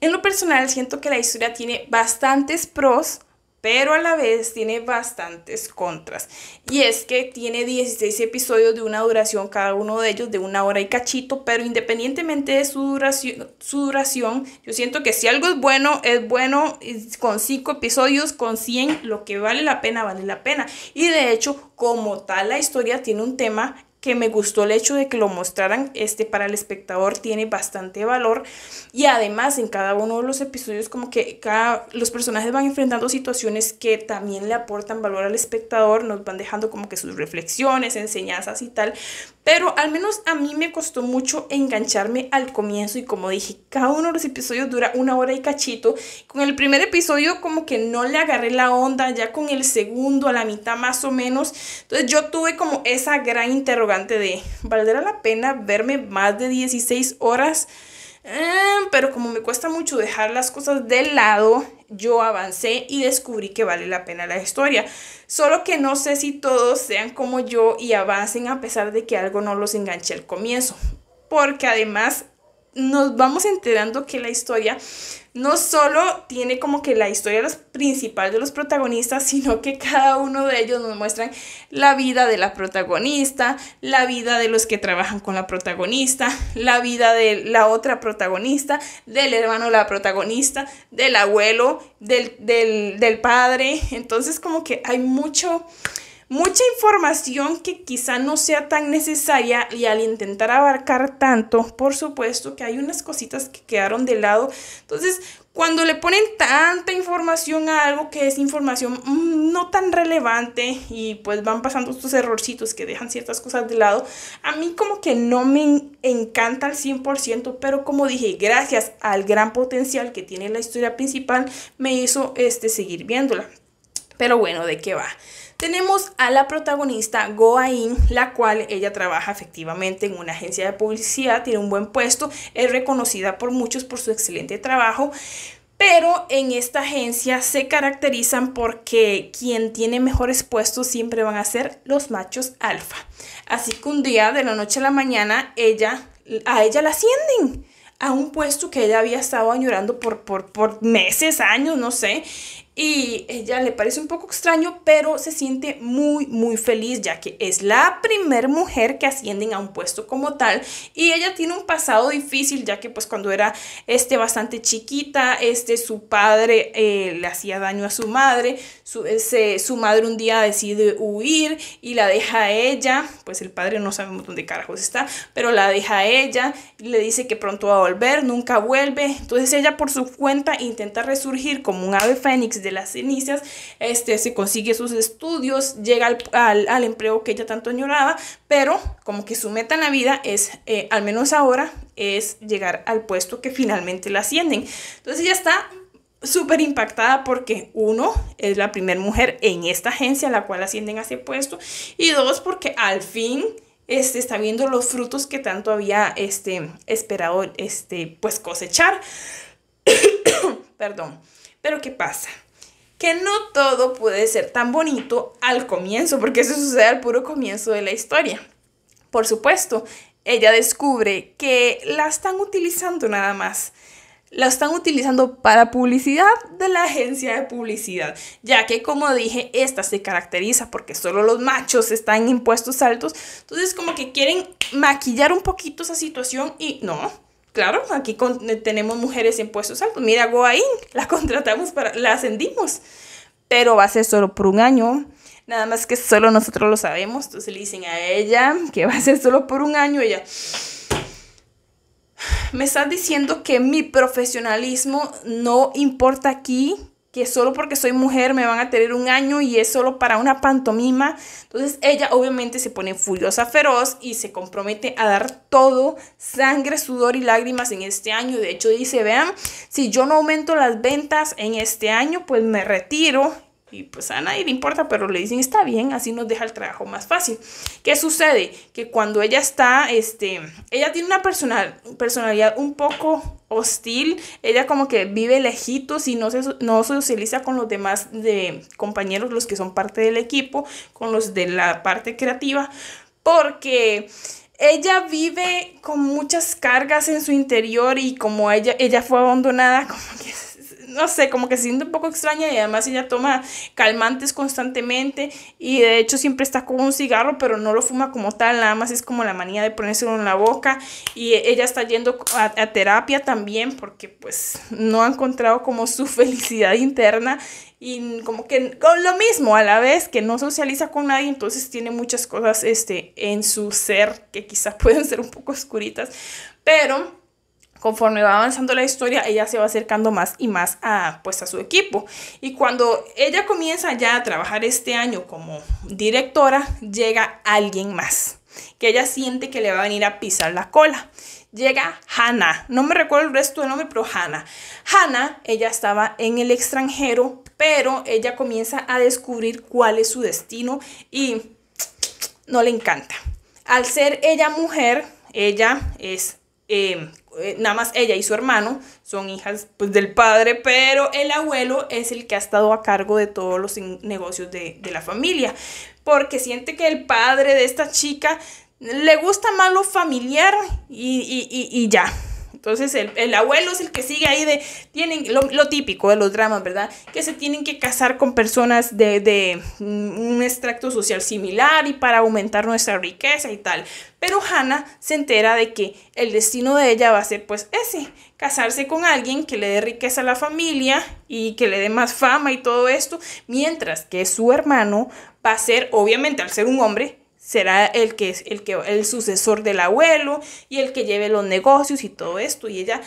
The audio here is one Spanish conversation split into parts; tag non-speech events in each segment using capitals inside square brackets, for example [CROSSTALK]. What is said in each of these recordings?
En lo personal siento que la historia tiene bastantes pros, pero a la vez tiene bastantes contras. Y es que tiene 16 episodios de una duración, cada uno de ellos de una hora y cachito, pero independientemente de su duración, su duración yo siento que si algo es bueno, es bueno con 5 episodios, con 100, lo que vale la pena, vale la pena. Y de hecho, como tal, la historia tiene un tema que me gustó el hecho de que lo mostraran, este para el espectador tiene bastante valor y además en cada uno de los episodios como que cada, los personajes van enfrentando situaciones que también le aportan valor al espectador, nos van dejando como que sus reflexiones, enseñanzas y tal, pero al menos a mí me costó mucho engancharme al comienzo y como dije, cada uno de los episodios dura una hora y cachito, con el primer episodio como que no le agarré la onda, ya con el segundo a la mitad más o menos, entonces yo tuve como esa gran interrogación de, ¿valdrá la pena verme más de 16 horas? Eh, pero como me cuesta mucho dejar las cosas de lado, yo avancé y descubrí que vale la pena la historia. Solo que no sé si todos sean como yo y avancen a pesar de que algo no los enganche al comienzo. Porque además nos vamos enterando que la historia no solo tiene como que la historia principal de los protagonistas, sino que cada uno de ellos nos muestran la vida de la protagonista, la vida de los que trabajan con la protagonista, la vida de la otra protagonista, del hermano la protagonista, del abuelo, del, del, del padre. Entonces como que hay mucho mucha información que quizá no sea tan necesaria y al intentar abarcar tanto, por supuesto que hay unas cositas que quedaron de lado. Entonces, cuando le ponen tanta información a algo que es información mm, no tan relevante y pues van pasando estos errorcitos que dejan ciertas cosas de lado, a mí como que no me encanta al 100%, pero como dije, gracias al gran potencial que tiene la historia principal, me hizo este seguir viéndola. Pero bueno, ¿de qué va? Tenemos a la protagonista Goa la cual ella trabaja efectivamente en una agencia de publicidad, tiene un buen puesto, es reconocida por muchos por su excelente trabajo, pero en esta agencia se caracterizan porque quien tiene mejores puestos siempre van a ser los machos alfa. Así que un día de la noche a la mañana ella, a ella la ascienden a un puesto que ella había estado añorando por, por, por meses, años, no sé. Y ella le parece un poco extraño, pero se siente muy, muy feliz, ya que es la primer mujer que ascienden a un puesto como tal. Y ella tiene un pasado difícil, ya que pues cuando era este, bastante chiquita, este, su padre eh, le hacía daño a su madre. Su, su madre un día decide huir y la deja a ella. Pues el padre no sabemos dónde carajos está, pero la deja a ella. Le dice que pronto va a volver, nunca vuelve. Entonces ella por su cuenta intenta resurgir como un ave fénix de las cenizas, este, se consigue sus estudios, llega al, empleo que ella tanto añoraba, pero como que su meta en la vida es, eh, al menos ahora, es llegar al puesto que finalmente la ascienden. Entonces ella está súper impactada porque uno, es la primera mujer en esta agencia a la cual ascienden a ese puesto y dos, porque al fin este, está viendo los frutos que tanto había este, esperado este, pues cosechar. [COUGHS] Perdón, pero ¿qué pasa? que no todo puede ser tan bonito al comienzo, porque eso sucede al puro comienzo de la historia. Por supuesto, ella descubre que la están utilizando nada más. La están utilizando para publicidad de la agencia de publicidad, ya que como dije, esta se caracteriza porque solo los machos están en impuestos altos, entonces como que quieren maquillar un poquito esa situación y no, Claro, aquí eh, tenemos mujeres en puestos altos. Mira, Goaín, la contratamos para, la ascendimos, pero va a ser solo por un año. Nada más que solo nosotros lo sabemos. Entonces le dicen a ella que va a ser solo por un año. Ella, me estás diciendo que mi profesionalismo no importa aquí, que solo porque soy mujer me van a tener un año y es solo para una pantomima. Entonces ella obviamente se pone furiosa, feroz y se compromete a dar todo, sangre, sudor y lágrimas en este año. De hecho dice, vean, si yo no aumento las ventas en este año, pues me retiro y pues a nadie le importa, pero le dicen, está bien, así nos deja el trabajo más fácil. ¿Qué sucede? Que cuando ella está, este, ella tiene una personal, personalidad un poco hostil, ella como que vive lejitos y no se, no socializa con los demás de compañeros, los que son parte del equipo, con los de la parte creativa, porque ella vive con muchas cargas en su interior y como ella, ella fue abandonada, [LAUGHS] como que no sé, como que se siente un poco extraña y además ella toma calmantes constantemente y de hecho siempre está con un cigarro, pero no lo fuma como tal, nada más es como la manía de ponérselo en la boca y ella está yendo a, terapia también porque pues no ha encontrado como su [LAUGHS] felicidad interna y como que con lo mismo a la vez que no socializa con nadie entonces tiene muchas cosas este en su ser que quizás [LAUGHS] pueden ser un poco oscuritas pero conforme va avanzando la historia, ella se va acercando más y más a, pues, a su equipo. Y cuando ella comienza ya a trabajar este año como directora, llega alguien más que ella siente que le va a venir a pisar la cola. Llega Hannah, no me recuerdo el resto del nombre, pero Hannah. Hannah, ella estaba en el extranjero, pero ella comienza a descubrir cuál es su destino y no le encanta. Al ser ella mujer, ella es Em, eh, nada más ella y su hermano son hijas pues, del padre, pero el abuelo es el que ha estado a cargo de todos los negocios de, la familia, porque siente que el padre de esta chica le gusta más lo familiar y, y, y ya. Entonces el, abuelo es el que sigue ahí de, tienen lo, típico de los dramas, ¿verdad? Que se tienen que casar con personas de, de un extracto social similar y para aumentar nuestra riqueza y tal. Pero Hannah se entera de que el destino de ella va a ser pues ese, casarse con alguien que le dé riqueza a la familia y que le dé más fama y todo esto, mientras que su hermano va a ser, obviamente al ser un hombre, será el que es el que el sucesor del abuelo y el que lleve los negocios y todo esto y ella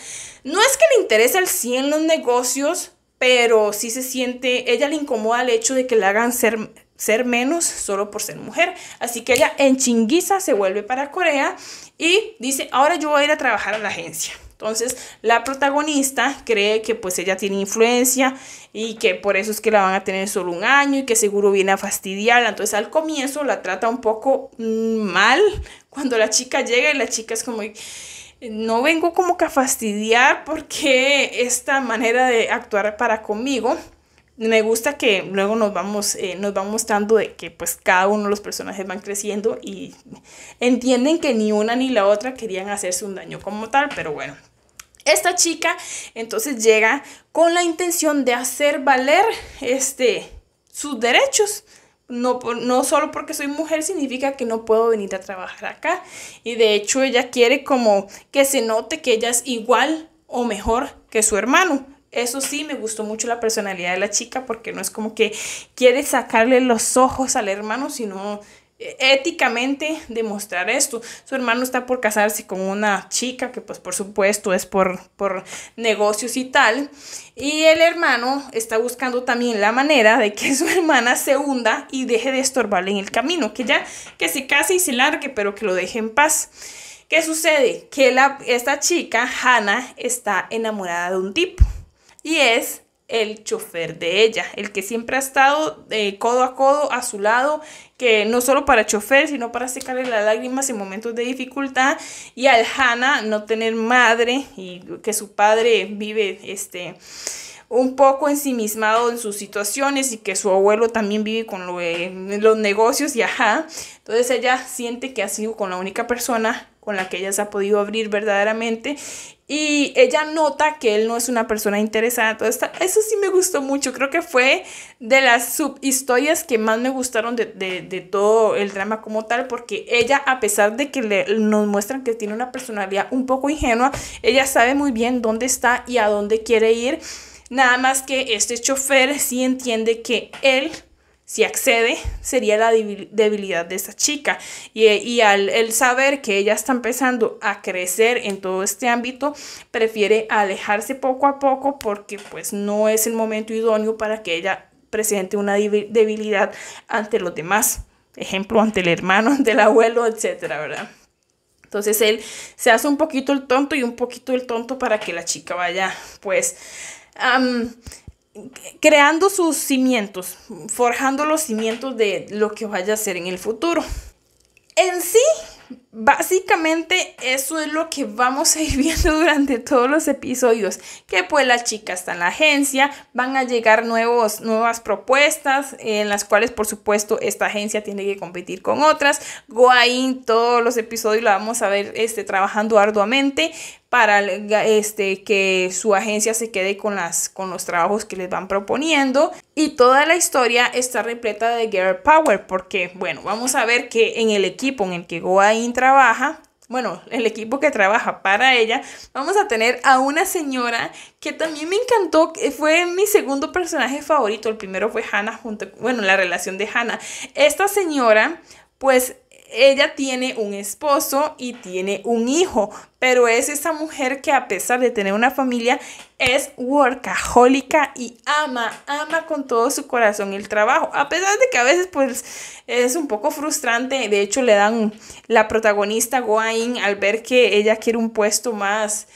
no es que le interese al 100 los negocios, pero sí se siente ella le incomoda el hecho de que le hagan ser ser menos solo por ser mujer. Así que ella en chinguiza se vuelve para Corea y dice, ahora yo voy a ir a trabajar a la agencia. Entonces, la protagonista cree que pues ella tiene influencia y que por eso es que la van a tener solo un año y que seguro viene a fastidiarla. Entonces, al comienzo la trata un poco mm, mal cuando la chica llega y la chica es como no vengo como que a fastidiar porque esta manera de actuar para conmigo me gusta que luego nos vamos, eh, nos vamos mostrando de que pues cada uno de los personajes van creciendo y entienden que ni una ni la otra querían hacerse un daño como tal, pero bueno, esta chica entonces llega con la intención de hacer valer este, sus derechos. No, no solo porque soy mujer significa que no puedo venir a trabajar acá. Y de hecho ella quiere como que se note que ella es igual o mejor que su hermano. Eso sí, me gustó mucho la personalidad de la chica porque no es como que quiere sacarle los ojos al hermano, sino éticamente demostrar esto. Su hermano está por casarse con una chica que pues por supuesto es por, por negocios y tal. Y el hermano está buscando también la manera de que [LAUGHS] su hermana se hunda y deje de estorbarle en el camino. Que ya que se case y se largue, pero que lo deje en paz. ¿Qué sucede? Que la, esta chica, Hannah, está enamorada de un tipo. Y es el chofer de ella, el que siempre ha estado de eh, codo a codo a su lado que no solo para chofer, sino para secarle las lágrimas en momentos de dificultad, y al Hannah no tener madre y que su padre vive este un poco ensimismado en sus situaciones y que su abuelo también vive con eh, los negocios y ajá. Entonces ella siente que ha sido con la única persona con la que ella se ha podido abrir verdaderamente. Y ella nota que él no es una persona interesada. Todo eso sí me gustó mucho. Creo que fue de las subhistorias que más me gustaron de, de, todo el drama como tal. Porque ella, a pesar de que le, nos muestran que tiene una personalidad un poco ingenua, ella sabe muy bien dónde está y a dónde quiere ir. Nada más que este chofer sí entiende que él si accede, sería la debilidad de esa chica. Y, al el saber que ella está empezando a crecer en todo este ámbito, prefiere alejarse poco a poco porque pues no es el momento idóneo para que ella presente una debilidad ante los demás. Ejemplo, ante el hermano, [LAUGHS] ante el abuelo, etcétera, ¿verdad? Entonces él se hace un poquito el tonto y un poquito el tonto para que la chica vaya, pues, creando sus cimientos, forjando los cimientos de lo que vaya a ser en el futuro. En sí, básicamente eso es lo que vamos a ir [LAUGHS] viendo durante todos los episodios, que pues la chica está en la agencia, van a llegar nuevos, nuevas propuestas, en las cuales por supuesto esta agencia tiene que competir con otras. Goain, todos los episodios la vamos a ver este, trabajando arduamente para este, que su agencia se quede con, las, con los trabajos que les van proponiendo. Y toda la historia está repleta de girl power, porque, bueno, vamos a ver que en el equipo en el que Goain trabaja, bueno, el equipo que trabaja para ella, vamos a tener a una señora que también me encantó, fue mi segundo personaje favorito, el primero fue Hannah junto, bueno, la relación de Hannah. Esta señora pues ella tiene un esposo y tiene un hijo, pero es esa mujer que a pesar de tener una familia es workahólica y ama, ama con todo su corazón el trabajo, a pesar de que a veces pues es un poco frustrante, de hecho le dan la protagonista Goain al ver que ella quiere un puesto más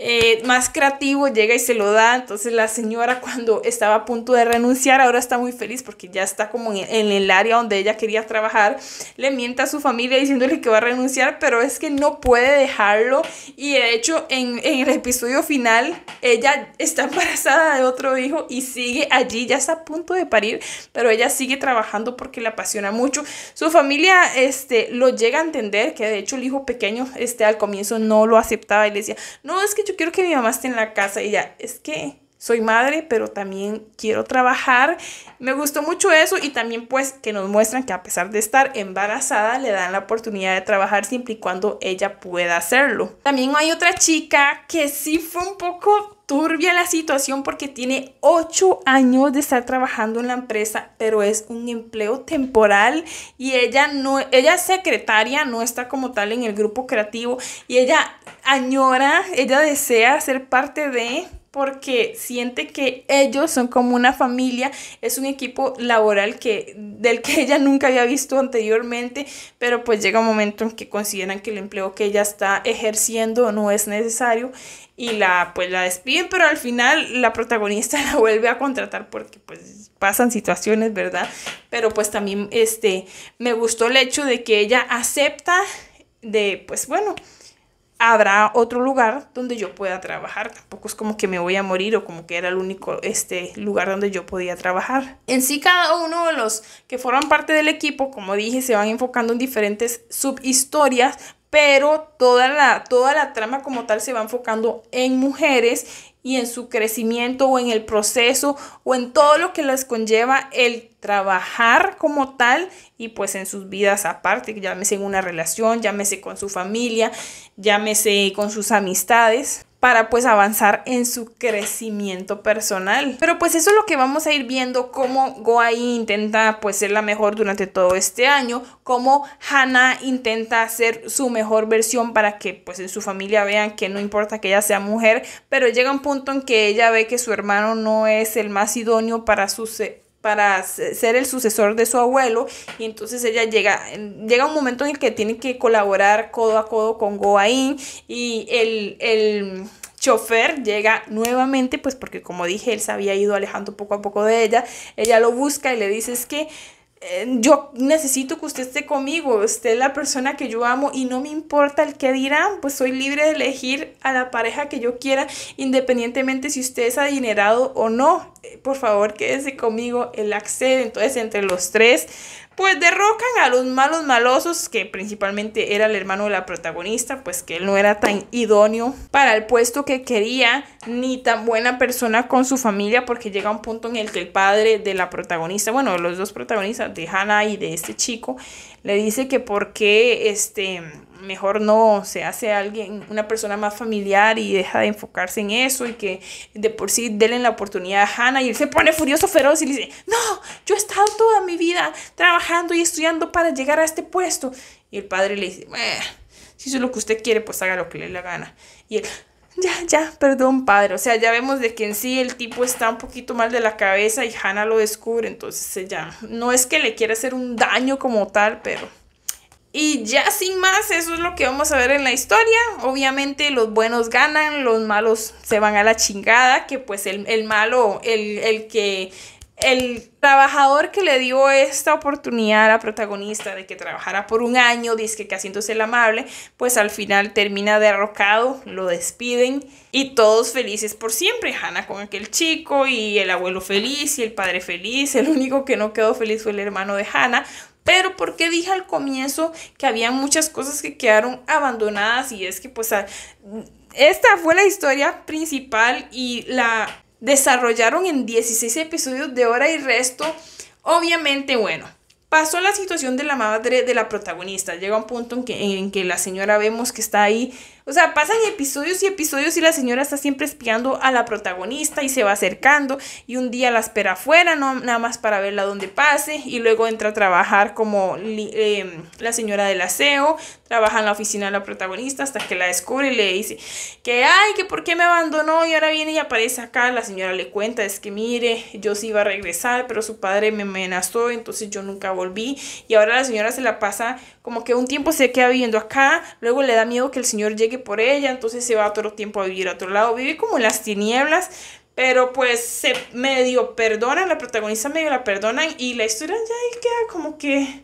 eh, más creativo llega y se lo da. Entonces la señora [LAUGHS] cuando estaba a punto de renunciar, ahora está muy feliz porque ya está como en, el área donde ella quería trabajar. Le mienta a su familia diciéndole que va a renunciar, pero es que no puede dejarlo. Y de hecho en, el episodio final, ella está [LAUGHS] embarazada de otro hijo y sigue allí, ya está a punto de parir, pero ella sigue trabajando porque le apasiona mucho. Su familia este, lo llega a entender, que de hecho el hijo pequeño este, al comienzo no lo aceptaba y le decía, no, es que yo quiero que mi mamá esté en la casa. Y ya, es que soy madre, pero también quiero trabajar. Me gustó mucho eso y también pues que nos muestran que a pesar de estar embarazada le dan la oportunidad de trabajar siempre y cuando ella pueda hacerlo. También hay otra chica que sí fue un poco turbia la situación porque tiene ocho años de estar trabajando en la empresa, pero es un empleo temporal y ella no, ella es secretaria, no está como tal en el grupo creativo y ella añora, ella desea ser parte de porque siente que ellos son como una familia, es un equipo laboral que, del que [LAUGHS] ella nunca había visto anteriormente, pero pues llega un momento en que consideran que el empleo que ella está ejerciendo no es necesario y la pues la despiden, pero al final la protagonista [LAUGHS] la vuelve a contratar porque pues pasan situaciones, ¿verdad? Pero pues también este me gustó el hecho de que ella acepta de pues bueno, habrá otro lugar donde yo pueda trabajar. Tampoco es como que me voy a morir o como que era el único este, lugar donde yo podía trabajar. En sí, cada uno de los que forman parte del equipo, como dije, se van enfocando en diferentes subhistorias, pero toda la, toda la trama como tal se va enfocando en mujeres y en su crecimiento o en el proceso o en todo lo que les conlleva el trabajar como tal y pues en sus vidas aparte, llámese en una relación, llámese con su familia, llámese con sus amistades para pues avanzar en su crecimiento personal. Pero pues eso es lo que vamos a ir viendo, cómo Goai intenta pues ser la mejor durante todo este año, cómo Hannah intenta ser su mejor versión para que pues en su familia vean que no importa que ella sea mujer, pero llega un punto en que ella ve que su hermano no es el más idóneo para su para ser el sucesor de su abuelo y entonces ella llega, llega un momento en el que tiene que colaborar codo a codo con Goaín y el, el chofer llega nuevamente, pues porque como dije, él se había ido alejando poco a poco de ella, ella lo busca y le dice es que eh, yo necesito que usted esté conmigo, usted es la persona que yo amo y no me importa el que dirán, pues soy libre de elegir a la pareja que yo quiera, independientemente si usted es adinerado o no. Eh, por favor, quédense conmigo, el accede. Entonces, entre los tres, pues derrocan a los malos malosos, que principalmente era el hermano de la protagonista, pues que él no era tan idóneo para el puesto que quería, ni tan buena persona con su familia, porque llega un punto en el que el padre de la protagonista, bueno, de los dos protagonistas, de Hannah y de este chico, le dice que por qué este mejor no se hace alguien, una persona más familiar y deja de enfocarse en eso y que de por sí denle la oportunidad a Hannah y él se pone furioso, feroz y le dice, no, yo he estado toda mi vida trabajando y estudiando para llegar a este puesto. Y el padre le dice, si eso es lo que usted quiere, pues haga lo que le dé la gana. Y él, ya, ya, perdón, padre. O sea, ya vemos de que en sí el tipo está un poquito mal de la cabeza y Hannah lo descubre. Entonces, ya, no es que le quiera hacer un daño como tal, pero y ya sin más, eso es lo que vamos a ver en la historia. Obviamente los buenos ganan, los malos se van a la chingada, que pues el, malo, el, el que el trabajador que le dio esta oportunidad a la protagonista de que trabajara por un año, dice que haciéndose el amable, pues al final termina derrocado, lo despiden y todos felices por siempre. Hannah con aquel chico y el abuelo feliz y el padre feliz. El único que no quedó feliz fue el hermano de Hannah pero porque dije al comienzo que había muchas cosas que quedaron abandonadas y es que pues esta fue la historia principal y la desarrollaron en 16 episodios de hora y resto. Obviamente, bueno, pasó la situación de la madre de la protagonista. Llega un punto en que, en que la señora vemos que está ahí o sea, pasan episodios y episodios y la señora está siempre espiando a la protagonista y se va acercando y un día la espera afuera, no, nada más para verla donde pase y luego entra a trabajar como eh, la señora del aseo, trabaja en la oficina de la protagonista hasta que la descubre y le dice que, ay, que por qué me abandonó y ahora viene y aparece acá, la señora le cuenta, es que mire, yo sí iba a regresar, pero su padre me amenazó, entonces yo nunca volví y ahora la señora se la pasa como que un tiempo se queda viviendo acá, luego le da miedo que el señor llegue por ella, entonces se va a otro tiempo a vivir a otro lado. Vive como en las tinieblas, pero pues se medio perdona la protagonista medio la perdonan y la historia ya ahí queda como que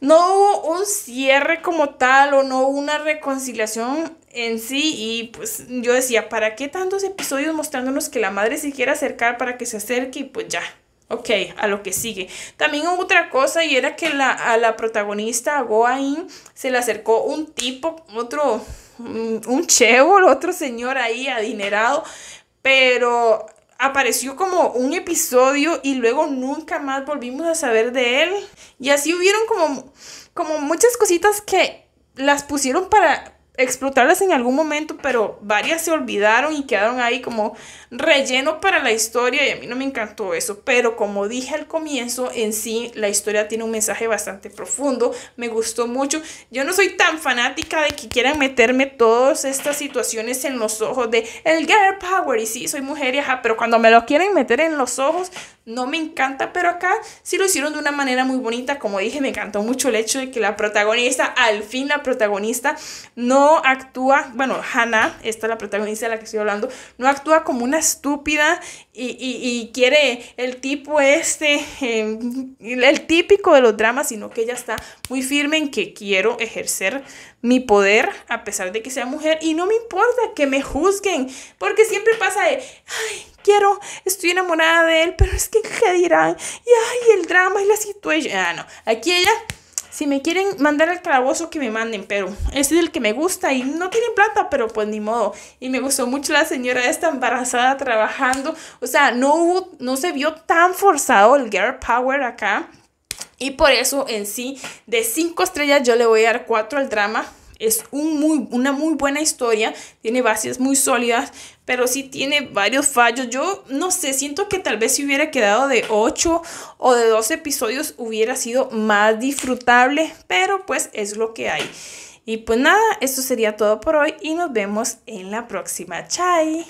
no hubo un cierre como tal o no hubo una reconciliación en sí y pues yo decía, ¿para qué tantos episodios mostrándonos que la madre se quiere acercar para que se acerque y pues ya? Ok, a lo que sigue. También otra cosa y era que la, a la protagonista, Goain, se le acercó un tipo, otro, mm, un chevo, otro señor ahí adinerado, pero apareció como un episodio y luego nunca más volvimos a saber de él. Y así hubieron como, como muchas cositas que las pusieron para explotarlas en algún momento, pero varias se olvidaron y quedaron ahí como relleno para la historia y a mí no me encantó eso, pero como dije al comienzo, en sí la historia tiene un mensaje bastante profundo, me gustó mucho. Yo no soy tan fanática de que quieran meterme todas estas situaciones en los ojos de el girl power y sí, soy mujer y ajá, pero cuando me lo quieren meter en los ojos, no me encanta, pero acá sí lo hicieron de una manera muy bonita, como dije, me encantó mucho el hecho de que la protagonista, al fin la protagonista, no actúa, bueno, Hannah, esta es la protagonista de la que estoy hablando, no actúa como una estúpida y, quiere el tipo este, em, el típico de los dramas, sino que ella está muy firme en que quiero ejercer mi poder a pesar de que sea mujer y no me importa que me juzguen, porque siempre pasa de, ay, quiero, estoy enamorada de él, pero es que, ¿qué dirán? Y ay, el drama y la situación. Ah, no, aquí ella si me quieren mandar el calabozo, que me manden, pero es el que me gusta y no tienen plata, pero pues ni modo. Y me gustó mucho la señora esta embarazada trabajando. O sea, no hubo, no se vio tan forzado el girl power acá. Y por eso en sí, de 5 estrellas yo le voy a dar 4 al drama es muy, una muy buena historia, tiene bases muy sólidas, pero sí tiene varios fallos. Yo no sé, siento que tal vez si hubiera quedado de 8 o de 12 episodios hubiera sido más disfrutable, pero pues es lo que hay. Y pues nada, esto sería todo por hoy y nos vemos en la próxima. Chai.